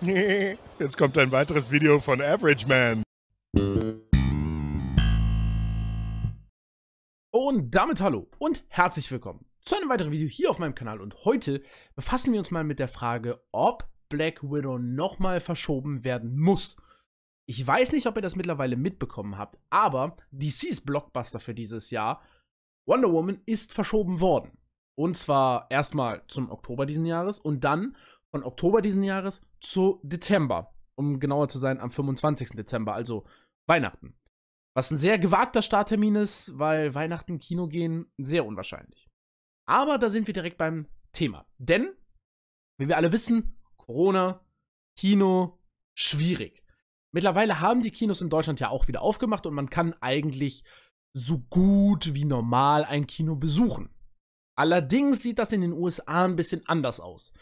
Jetzt kommt ein weiteres Video von Average Man. Und damit hallo und herzlich willkommen zu einem weiteren Video hier auf meinem Kanal. Und heute befassen wir uns mal mit der Frage, ob Black Widow nochmal verschoben werden muss. Ich weiß nicht, ob ihr das mittlerweile mitbekommen habt, aber DCs Blockbuster für dieses Jahr, Wonder Woman, ist verschoben worden. Und zwar erstmal zum Oktober diesen Jahres und dann von Oktober diesen Jahres zu Dezember. Um genauer zu sein, am 25. Dezember, also Weihnachten. Was ein sehr gewagter Starttermin ist, weil Weihnachten Kino gehen sehr unwahrscheinlich. Aber da sind wir direkt beim Thema. Denn, wie wir alle wissen, Corona, Kino, schwierig. Mittlerweile haben die Kinos in Deutschland ja auch wieder aufgemacht und man kann eigentlich so gut wie normal ein Kino besuchen. Allerdings sieht das in den USA ein bisschen anders aus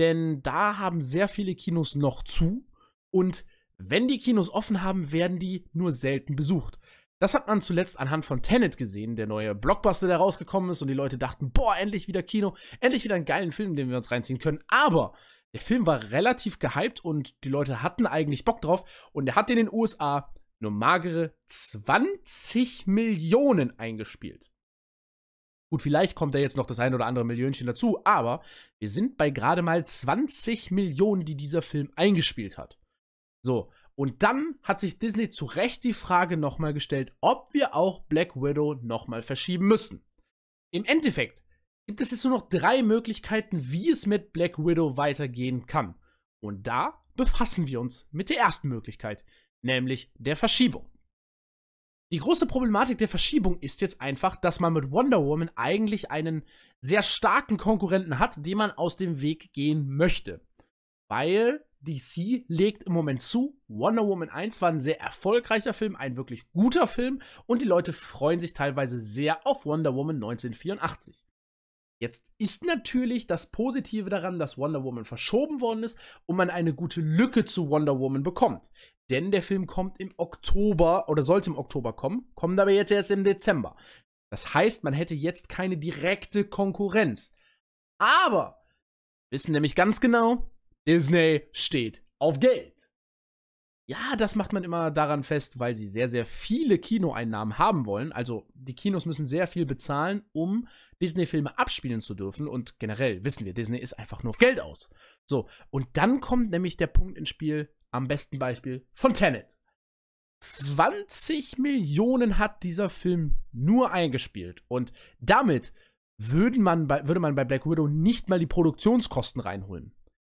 denn da haben sehr viele Kinos noch zu und wenn die Kinos offen haben, werden die nur selten besucht. Das hat man zuletzt anhand von Tenet gesehen, der neue Blockbuster, der rausgekommen ist und die Leute dachten, boah, endlich wieder Kino, endlich wieder einen geilen Film, den wir uns reinziehen können. Aber der Film war relativ gehypt und die Leute hatten eigentlich Bock drauf und er hat in den USA nur magere 20 Millionen eingespielt. Gut, vielleicht kommt da jetzt noch das ein oder andere Millionchen dazu, aber wir sind bei gerade mal 20 Millionen, die dieser Film eingespielt hat. So, und dann hat sich Disney zu Recht die Frage nochmal gestellt, ob wir auch Black Widow nochmal verschieben müssen. Im Endeffekt gibt es jetzt nur noch drei Möglichkeiten, wie es mit Black Widow weitergehen kann. Und da befassen wir uns mit der ersten Möglichkeit, nämlich der Verschiebung. Die große Problematik der Verschiebung ist jetzt einfach, dass man mit Wonder Woman eigentlich einen sehr starken Konkurrenten hat, den man aus dem Weg gehen möchte. Weil DC legt im Moment zu. Wonder Woman 1 war ein sehr erfolgreicher Film, ein wirklich guter Film und die Leute freuen sich teilweise sehr auf Wonder Woman 1984. Jetzt ist natürlich das Positive daran, dass Wonder Woman verschoben worden ist und man eine gute Lücke zu Wonder Woman bekommt. Denn der Film kommt im Oktober oder sollte im Oktober kommen, kommt aber jetzt erst im Dezember. Das heißt, man hätte jetzt keine direkte Konkurrenz. Aber wissen nämlich ganz genau, Disney steht auf Geld. Ja, das macht man immer daran fest, weil sie sehr, sehr viele Kinoeinnahmen haben wollen. Also die Kinos müssen sehr viel bezahlen, um Disney-Filme abspielen zu dürfen. Und generell wissen wir, Disney ist einfach nur auf Geld aus. So, und dann kommt nämlich der Punkt ins Spiel, am besten Beispiel von Tenet. 20 Millionen hat dieser Film nur eingespielt. Und damit würde man bei, würde man bei Black Widow nicht mal die Produktionskosten reinholen.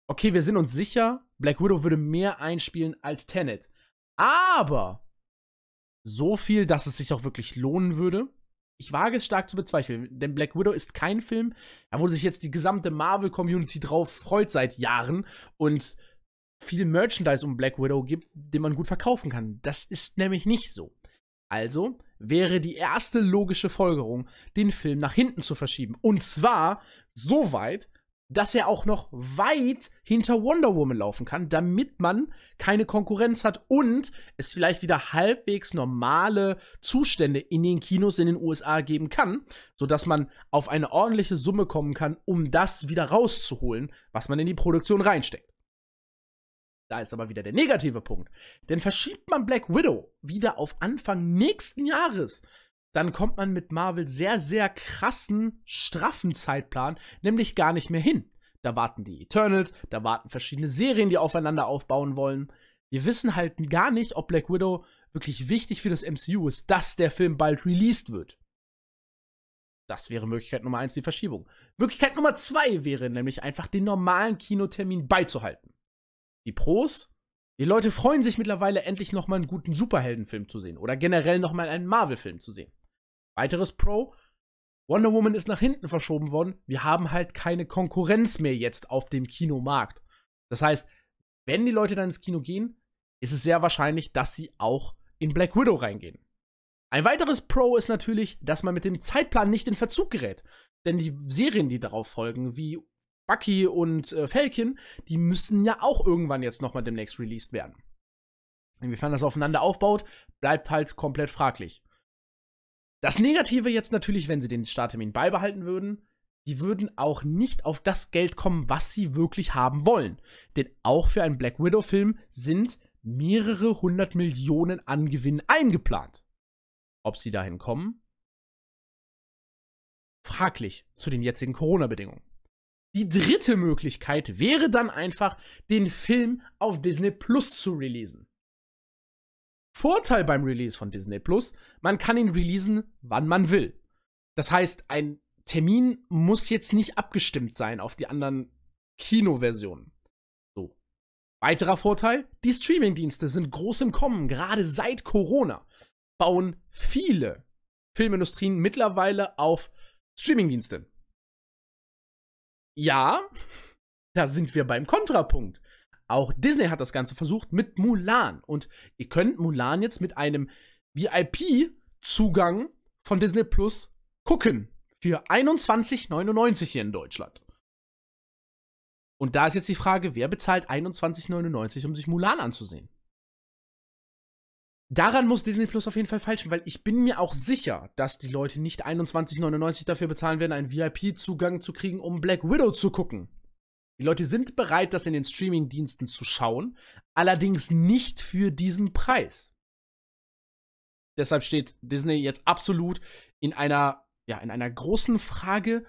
Okay, wir sind uns sicher, Black Widow würde mehr einspielen als Tenet. Aber so viel, dass es sich auch wirklich lohnen würde. Ich wage es stark zu bezweifeln, denn Black Widow ist kein Film, wo sich jetzt die gesamte Marvel-Community drauf freut seit Jahren und viel Merchandise um Black Widow gibt, den man gut verkaufen kann. Das ist nämlich nicht so. Also wäre die erste logische Folgerung, den Film nach hinten zu verschieben. Und zwar so weit, dass er auch noch weit hinter Wonder Woman laufen kann, damit man keine Konkurrenz hat und es vielleicht wieder halbwegs normale Zustände in den Kinos in den USA geben kann, sodass man auf eine ordentliche Summe kommen kann, um das wieder rauszuholen, was man in die Produktion reinsteckt. Da ist aber wieder der negative Punkt. Denn verschiebt man Black Widow wieder auf Anfang nächsten Jahres, dann kommt man mit Marvel sehr, sehr krassen, straffen Zeitplan nämlich gar nicht mehr hin. Da warten die Eternals, da warten verschiedene Serien, die aufeinander aufbauen wollen. Wir wissen halt gar nicht, ob Black Widow wirklich wichtig für das MCU ist, dass der Film bald released wird. Das wäre Möglichkeit Nummer eins die Verschiebung. Möglichkeit Nummer zwei wäre nämlich einfach den normalen Kinotermin beizuhalten die Pros. Die Leute freuen sich mittlerweile endlich nochmal einen guten Superheldenfilm zu sehen oder generell nochmal einen Marvel-Film zu sehen. Weiteres Pro, Wonder Woman ist nach hinten verschoben worden. Wir haben halt keine Konkurrenz mehr jetzt auf dem Kinomarkt. Das heißt, wenn die Leute dann ins Kino gehen, ist es sehr wahrscheinlich, dass sie auch in Black Widow reingehen. Ein weiteres Pro ist natürlich, dass man mit dem Zeitplan nicht in Verzug gerät. Denn die Serien, die darauf folgen, wie Bucky und äh, Falcon, die müssen ja auch irgendwann jetzt nochmal demnächst released werden. Inwiefern das aufeinander aufbaut, bleibt halt komplett fraglich. Das Negative jetzt natürlich, wenn sie den Starttermin beibehalten würden, die würden auch nicht auf das Geld kommen, was sie wirklich haben wollen. Denn auch für einen Black Widow-Film sind mehrere hundert Millionen an Gewinn eingeplant. Ob sie dahin kommen? Fraglich zu den jetzigen Corona-Bedingungen. Die dritte Möglichkeit wäre dann einfach, den Film auf Disney Plus zu releasen. Vorteil beim Release von Disney Plus, man kann ihn releasen, wann man will. Das heißt, ein Termin muss jetzt nicht abgestimmt sein auf die anderen Kinoversionen. So. Weiterer Vorteil, die Streamingdienste sind groß im Kommen, gerade seit Corona bauen viele Filmindustrien mittlerweile auf Streamingdienste ja, da sind wir beim Kontrapunkt. Auch Disney hat das Ganze versucht mit Mulan. Und ihr könnt Mulan jetzt mit einem VIP-Zugang von Disney Plus gucken. Für 21,99 hier in Deutschland. Und da ist jetzt die Frage, wer bezahlt 21,99, um sich Mulan anzusehen? daran muss Disney Plus auf jeden Fall falschen, weil ich bin mir auch sicher, dass die Leute nicht 21,99 dafür bezahlen werden, einen VIP-Zugang zu kriegen, um Black Widow zu gucken. Die Leute sind bereit, das in den Streaming-Diensten zu schauen, allerdings nicht für diesen Preis. Deshalb steht Disney jetzt absolut in einer, ja, in einer großen Frage,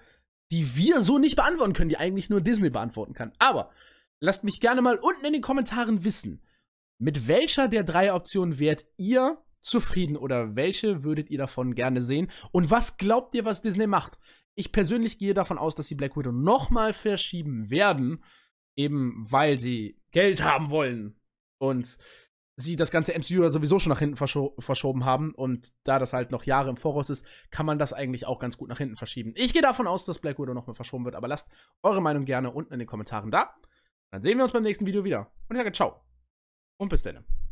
die wir so nicht beantworten können, die eigentlich nur Disney beantworten kann. Aber lasst mich gerne mal unten in den Kommentaren wissen, mit welcher der drei Optionen wärt ihr zufrieden oder welche würdet ihr davon gerne sehen? Und was glaubt ihr, was Disney macht? Ich persönlich gehe davon aus, dass sie Black Widow nochmal verschieben werden, eben weil sie Geld haben wollen und sie das ganze MCU sowieso schon nach hinten verscho verschoben haben und da das halt noch Jahre im Voraus ist, kann man das eigentlich auch ganz gut nach hinten verschieben. Ich gehe davon aus, dass Black Widow nochmal verschoben wird, aber lasst eure Meinung gerne unten in den Kommentaren da. Dann sehen wir uns beim nächsten Video wieder und ja, ciao. und bis dann.